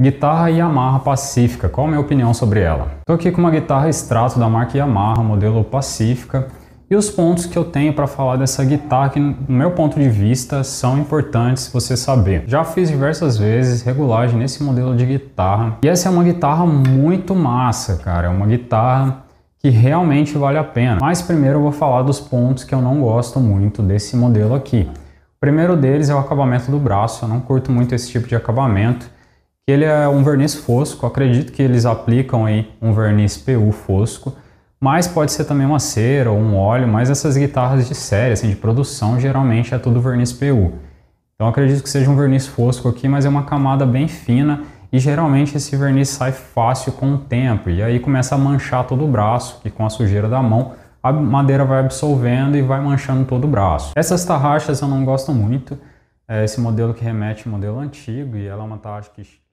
Guitarra Yamaha Pacífica, qual a minha opinião sobre ela? Estou aqui com uma guitarra extrato da marca Yamaha, modelo Pacífica, e os pontos que eu tenho para falar dessa guitarra que, no meu ponto de vista, são importantes você saber. Já fiz diversas vezes regulagem nesse modelo de guitarra, e essa é uma guitarra muito massa, cara, é uma guitarra que realmente vale a pena. Mas primeiro eu vou falar dos pontos que eu não gosto muito desse modelo aqui. O primeiro deles é o acabamento do braço, eu não curto muito esse tipo de acabamento, ele é um verniz fosco, acredito que eles aplicam aí um verniz PU fosco, mas pode ser também uma cera ou um óleo, mas essas guitarras de série, assim, de produção, geralmente é tudo verniz PU. Então acredito que seja um verniz fosco aqui, mas é uma camada bem fina e geralmente esse verniz sai fácil com o tempo e aí começa a manchar todo o braço, que com a sujeira da mão a madeira vai absorvendo e vai manchando todo o braço. Essas tarraxas eu não gosto muito, é esse modelo que remete ao modelo antigo e ela é uma tarraxa que